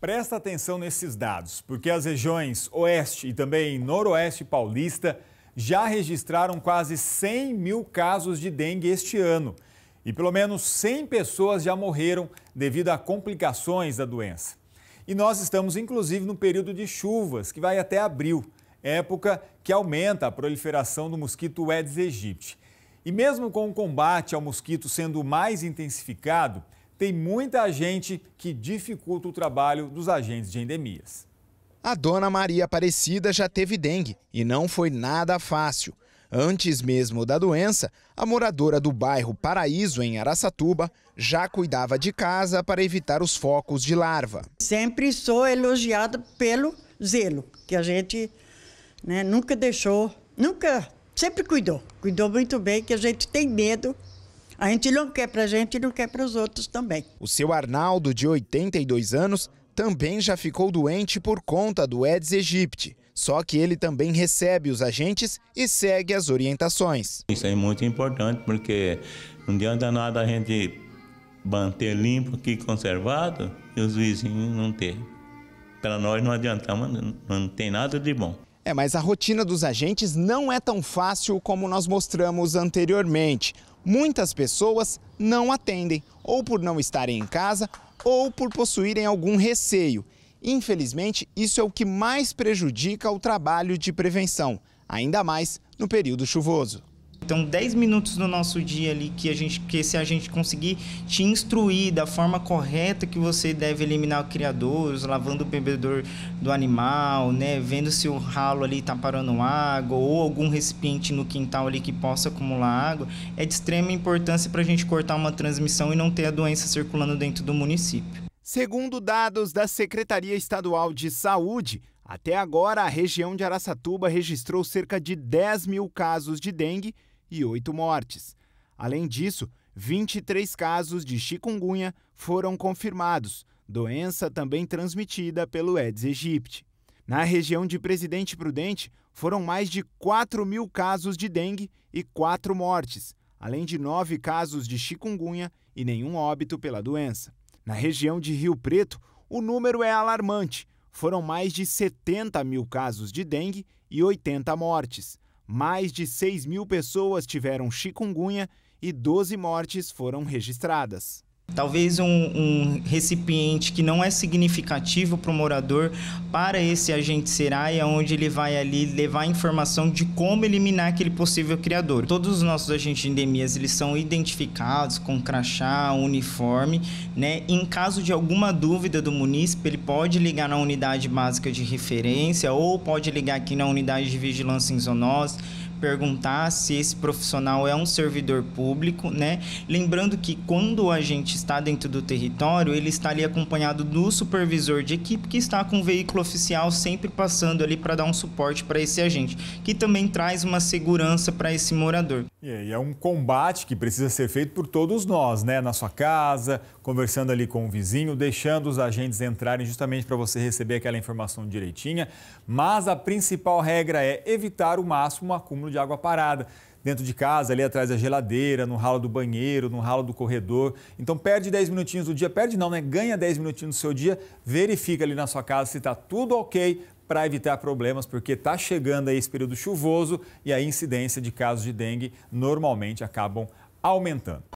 Presta atenção nesses dados, porque as regiões Oeste e também Noroeste Paulista já registraram quase 100 mil casos de dengue este ano. E pelo menos 100 pessoas já morreram devido a complicações da doença. E nós estamos inclusive no período de chuvas, que vai até abril, época que aumenta a proliferação do mosquito Aedes aegypti. E mesmo com o combate ao mosquito sendo mais intensificado, tem muita gente que dificulta o trabalho dos agentes de endemias. A dona Maria Aparecida já teve dengue e não foi nada fácil. Antes mesmo da doença, a moradora do bairro Paraíso, em Araçatuba, já cuidava de casa para evitar os focos de larva. Sempre sou elogiada pelo zelo, que a gente né, nunca deixou, nunca, sempre cuidou. Cuidou muito bem, que a gente tem medo a gente não quer para a gente e não quer para os outros também. O seu Arnaldo, de 82 anos, também já ficou doente por conta do Aedes aegypti. Só que ele também recebe os agentes e segue as orientações. Isso é muito importante porque não adianta nada a gente manter limpo aqui conservado e os vizinhos não ter. Para nós não adiantamos, não tem nada de bom. É, mas a rotina dos agentes não é tão fácil como nós mostramos anteriormente. Muitas pessoas não atendem, ou por não estarem em casa, ou por possuírem algum receio. Infelizmente, isso é o que mais prejudica o trabalho de prevenção, ainda mais no período chuvoso. Então, 10 minutos do nosso dia ali que a gente que se a gente conseguir te instruir da forma correta que você deve eliminar criadores, lavando o bebedor do animal, né, vendo se o ralo ali tá parando água ou algum recipiente no quintal ali que possa acumular água, é de extrema importância para a gente cortar uma transmissão e não ter a doença circulando dentro do município. Segundo dados da Secretaria Estadual de Saúde, até agora a região de Araçatuba registrou cerca de 10 mil casos de dengue e oito mortes. Além disso, 23 casos de chikungunya foram confirmados, doença também transmitida pelo Aedes aegypti. Na região de Presidente Prudente, foram mais de 4 mil casos de dengue e 4 mortes, além de 9 casos de chikungunya e nenhum óbito pela doença. Na região de Rio Preto, o número é alarmante. Foram mais de 70 mil casos de dengue e 80 mortes, mais de 6 mil pessoas tiveram chikungunya e 12 mortes foram registradas. Talvez um, um recipiente que não é significativo para o morador, para esse agente Seraia, é onde ele vai ali levar informação de como eliminar aquele possível criador. Todos os nossos agentes de endemias, eles são identificados com crachá, uniforme, né? Em caso de alguma dúvida do munícipe, ele pode ligar na unidade básica de referência ou pode ligar aqui na unidade de vigilância em zoonose perguntar se esse profissional é um servidor público, né? Lembrando que quando a gente está dentro do território, ele está ali acompanhado do supervisor de equipe que está com o veículo oficial sempre passando ali para dar um suporte para esse agente, que também traz uma segurança para esse morador. É, e é um combate que precisa ser feito por todos nós, né? Na sua casa, conversando ali com o vizinho, deixando os agentes entrarem justamente para você receber aquela informação direitinha. Mas a principal regra é evitar o máximo o acúmulo de água parada. Dentro de casa, ali atrás da geladeira, no ralo do banheiro, no ralo do corredor. Então perde 10 minutinhos do dia, perde não, né? Ganha 10 minutinhos do seu dia, verifica ali na sua casa se está tudo ok para evitar problemas, porque está chegando aí esse período chuvoso e a incidência de casos de dengue normalmente acabam aumentando.